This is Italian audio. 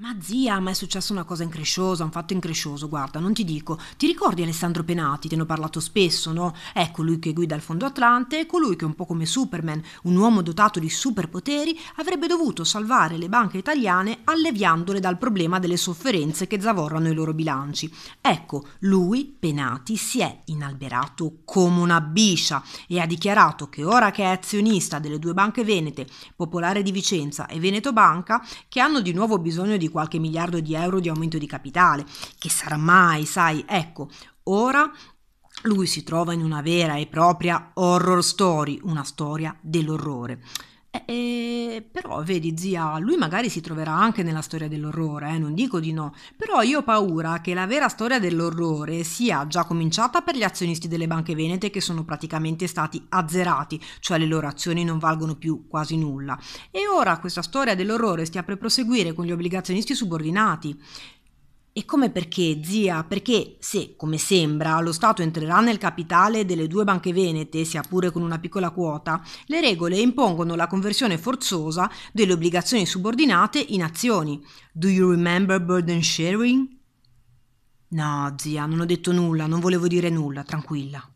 Ma zia, ma è successa una cosa incresciosa, un fatto increscioso, guarda, non ti dico. Ti ricordi Alessandro Penati? Te ne ho parlato spesso, no? È colui ecco, che guida il Fondo Atlante, è colui che un po' come Superman, un uomo dotato di superpoteri, avrebbe dovuto salvare le banche italiane alleviandole dal problema delle sofferenze che zavorrano i loro bilanci. Ecco, lui, Penati, si è inalberato come una biscia e ha dichiarato che ora che è azionista delle due banche venete, Popolare di Vicenza e Veneto Banca, che hanno di nuovo bisogno di di qualche miliardo di euro di aumento di capitale, che sarà mai, sai, ecco, ora lui si trova in una vera e propria horror story, una storia dell'orrore. Eh, però vedi zia, lui magari si troverà anche nella storia dell'orrore, eh, non dico di no, però io ho paura che la vera storia dell'orrore sia già cominciata per gli azionisti delle banche venete che sono praticamente stati azzerati, cioè le loro azioni non valgono più quasi nulla. E ora questa storia dell'orrore stia per proseguire con gli obbligazionisti subordinati. E come perché, zia? Perché se, come sembra, lo Stato entrerà nel capitale delle due banche venete, sia pure con una piccola quota, le regole impongono la conversione forzosa delle obbligazioni subordinate in azioni. Do you remember burden sharing? No, zia, non ho detto nulla, non volevo dire nulla, tranquilla.